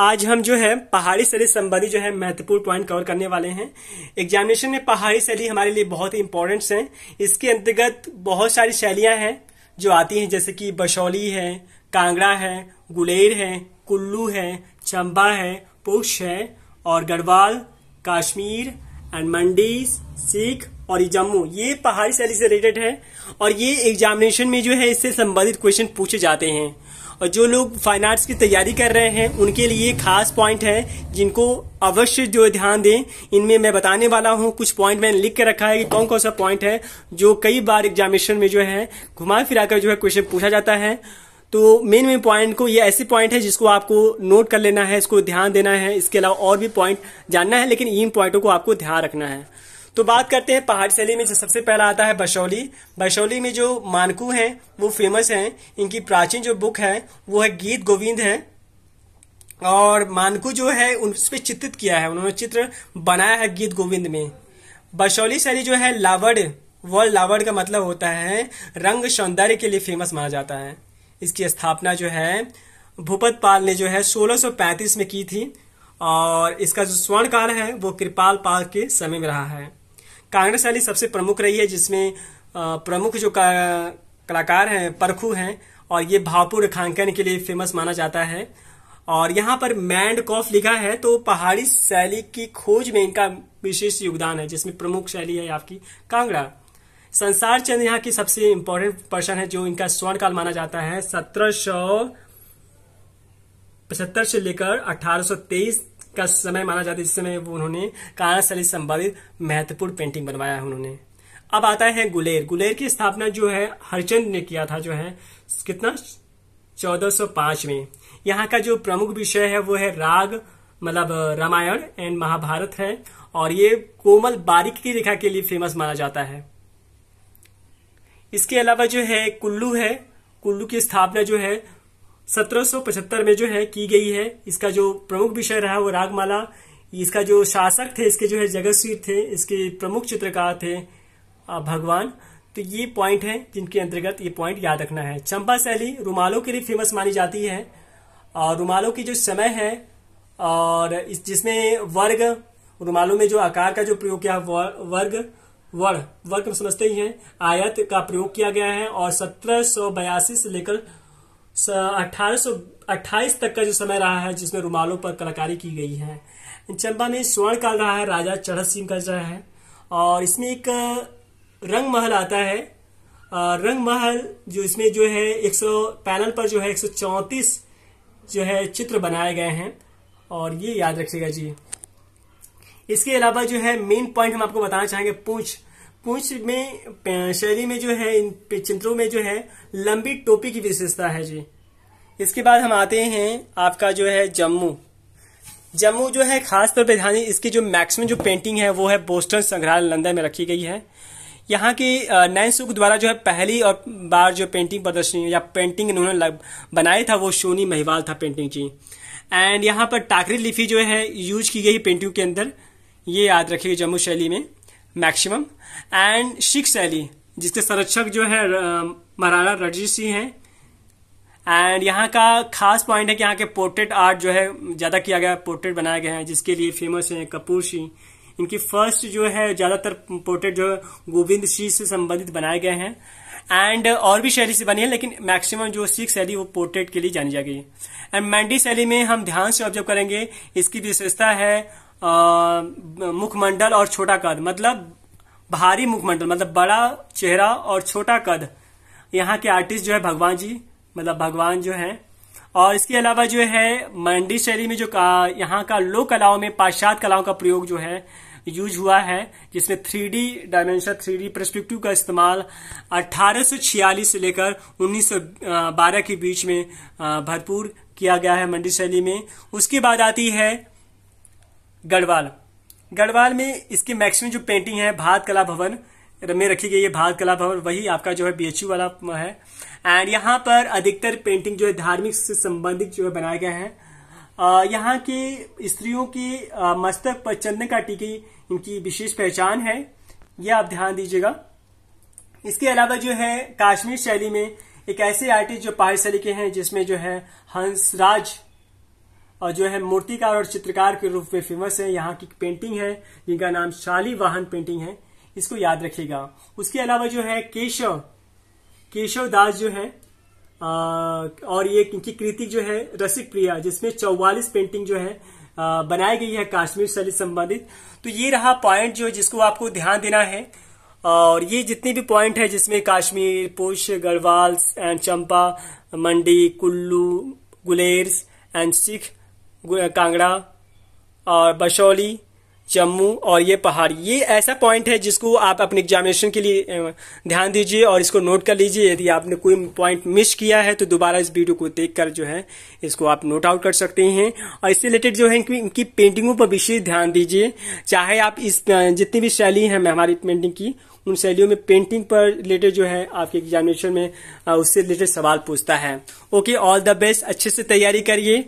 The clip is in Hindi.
आज हम जो है पहाड़ी शैली संबंधी जो है महत्वपूर्ण पॉइंट कवर करने वाले हैं एग्जामिनेशन में पहाड़ी शैली हमारे लिए बहुत ही इंपॉर्टेंट है इसके अंतर्गत बहुत सारी शैलियां हैं जो आती हैं जैसे कि बशौली है कांगड़ा है गुलेर है कुल्लू है चंबा है पुष है और गढ़वाल काश्मीर एंड मंडी सीख और जम्मू ये पहाड़ी शैली से रिलेटेड है और ये एग्जामिनेशन में जो है इससे संबंधित क्वेश्चन पूछे जाते हैं और जो लोग फाइन आर्ट्स की तैयारी कर रहे हैं उनके लिए खास पॉइंट है जिनको अवश्य जो ध्यान दें इनमें मैं बताने वाला हूं कुछ पॉइंट मैंने लिख के रखा है कि कौन कौन सा पॉइंट है जो कई बार एग्जामिनेशन में जो है घुमा फिरा कर जो है क्वेश्चन पूछा जाता है तो मेन मेन पॉइंट को ये ऐसे पॉइंट है जिसको आपको नोट कर लेना है इसको ध्यान देना है इसके अलावा और भी पॉइंट जानना है लेकिन इन पॉइंटों को आपको ध्यान रखना है तो बात करते हैं पहाड़ी शैली में जो सबसे पहला आता है बसौली बसौली में जो मानकू हैं वो फेमस हैं इनकी प्राचीन जो बुक है वो है गीत गोविंद है और मानकू जो है उस पर चित्रित किया है उन्होंने चित्र बनाया है गीत गोविंद में बसौली शैली जो है लावड़ व लावड़ का मतलब होता है रंग सौंदर्य के लिए फेमस माना जाता है इसकी स्थापना जो है भूपत पाल ने जो है 1635 में की थी और इसका जो स्वर्ण काल है वो कृपाल पाल के समय में रहा है कांग्रेस शैली सबसे प्रमुख रही है जिसमें प्रमुख जो कलाकार हैं परखू हैं और ये भावपुर रेखांकन के लिए फेमस माना जाता है और यहाँ पर मैंड कॉफ लिखा है तो पहाड़ी शैली की खोज में इनका विशेष योगदान है जिसमें प्रमुख शैली है आपकी कांगड़ा संसार चंद यहाँ की सबसे इंपॉर्टेंट पर्सन है जो इनका स्वर्ण काल माना जाता है सत्रह सौ पचहत्तर से लेकर 1823 का समय माना जाता है जिस समय उन्होंने काराशैली संबंधित महत्वपूर्ण पेंटिंग बनवाया है उन्होंने अब आता है गुलेर गुलेर की स्थापना जो है हरचंद ने किया था जो है कितना 1405 में यहाँ का जो प्रमुख विषय है वो है राग मतलब रामायण एंड महाभारत है और ये कोमल बारीक की रेखा के लिए फेमस माना जाता है इसके अलावा जो है कुल्लू है कुल्लू की स्थापना जो है 1775 में जो है की गई है इसका जो प्रमुख विषय रहा वो रागमाला इसका जो शासक थे इसके जो है जगतवीर थे इसके प्रमुख चित्रकार थे भगवान तो ये पॉइंट है जिनके अंतर्गत ये पॉइंट याद रखना है चंपा शैली रुमालों के लिए फेमस मानी जाती है और रुमालों की जो समय है और इस जिसमें वर्ग रुमालों में जो आकार का जो प्रयोग किया वर्ग वर्ग वर्ग समझते ही है आयत का प्रयोग किया गया है और सत्रह से लेकर अट्ठाईस तक का जो समय रहा है जिसमें रुमालों पर कलाकारी की गई है चंबा में स्वर्ण काल रहा है राजा चढ़त सिंह का जो है और इसमें एक रंग महल आता है रंग महल जो इसमें जो है 100 पैनल पर जो है 134 जो है चित्र बनाए गए हैं और ये याद रखिएगा जी इसके अलावा जो है मेन पॉइंट हम आपको बताना चाहेंगे पूछ पूछ में शैली में जो है इन चित्रों में जो है लंबी टोपी की विशेषता है जी इसके बाद हम आते हैं आपका जो है जम्मू जम्मू जो है खास तौर पर ध्यान इसकी जो मैक्सिमम जो पेंटिंग है वो है बोस्टन संग्रहालय लंदन में रखी गई है यहाँ की नैन सुख द्वारा जो है पहली और बार जो पेंटिंग प्रदर्शनी या पेंटिंग इन्होंने बनाया था वो सोनी महिवाल था पेंटिंग जी एंड यहाँ पर टाकरी लिपि जो है यूज की गई पेंटिंग के अंदर ये याद रखेगी जम्मू शैली में मैक्सिमम एंड शिख शैली जिसके संरक्षक जो है महाराणा रणजीत सिंह हैं एंड यहाँ का खास पॉइंट है कि यहाँ के पोर्ट्रेट आर्ट जो है ज़्यादा किया गया पोर्ट्रेट बनाया गया है जिसके लिए फेमस हैं कपूर सिंह इनकी फर्स्ट जो है ज़्यादातर पोर्ट्रेट जो है गोविंद सिंह से संबंधित बनाए गए हैं एंड और भी शैली से बनी है लेकिन मैक्सिमम जो सिख शैली वो पोर्ट्रेट के लिए जानी जा गई है एंड मैंडी शैली में हम ध्यान से ऑब्जर्व करेंगे इसकी विशेषता है मुखमंडल और छोटा कद मतलब भारी मुखमंडल मतलब बड़ा चेहरा और छोटा कद यहाँ के आर्टिस्ट जो है भगवान जी मतलब भगवान जो है और इसके अलावा जो है मंडी शैली में जो यहाँ का लोक कलाओं में पाश्चात कलाओं का प्रयोग जो है यूज हुआ है जिसमें three D dimension three D perspective का इस्तेमाल 1846 से लेकर 1912 के बीच में भरपूर किया गया है मंडी शैली में उसके बाद आती है गढ़वाल गढ़वाल में इसकी मैक्सिमम जो पेंटिंग है भारत कला भवन में रखी गई है भारत कला भवन वही आपका जो है बीएचयू वाला है एंड यहाँ पर अधिकतर पेंटिंग जो है धार्मिक से संबंधित जो है बनाए गए हैं यहाँ की स्त्रियों की मस्तक पर चंदन का टीकी इनकी विशेष पहचान है यह आप ध्यान दीजिएगा इसके अलावा जो है काश्मीर शैली में एक ऐसे आर्टिस्ट जो शैली के हैं जिसमें जो है हंसराज जो है मूर्तिकार और चित्रकार के रूप में फेमस है यहाँ की पेंटिंग है जिनका नाम शाली वाहन पेंटिंग है इसको याद रखिएगा उसके अलावा जो है केशव केशव दास जो है आ, और ये इनकी कृति जो है रसिक प्रिया जिसमें चौवालीस पेंटिंग जो है बनाई गई है काश्मीर शैली संबंधित तो ये रहा पॉइंट जो जिसको आपको ध्यान देना है और ये जितने भी पॉइंट है जिसमें काश्मीर पुष गढ़वाल एंड चंपा मंडी कुल्लू गुलेर्स एंड सिख कांगड़ा और बशौली जम्मू और ये पहाड़ ये ऐसा पॉइंट है जिसको आप अपने एग्जामिनेशन के लिए ध्यान दीजिए और इसको नोट कर लीजिए यदि आपने कोई पॉइंट मिस किया है तो दोबारा इस वीडियो को देखकर जो है इसको आप नोट आउट कर सकते हैं और इससे रिलेटेड जो है इनकी, इनकी पेंटिंगों पर विशेष ध्यान दीजिए चाहे आप इस जितनी भी शैली है हमारी पेंटिंग की उन शैलियों में पेंटिंग पर रिलेटेड जो है आपके एग्जामिनेशन में उससे रिलेटेड सवाल पूछता है ओके ऑल द बेस्ट अच्छे से तैयारी करिए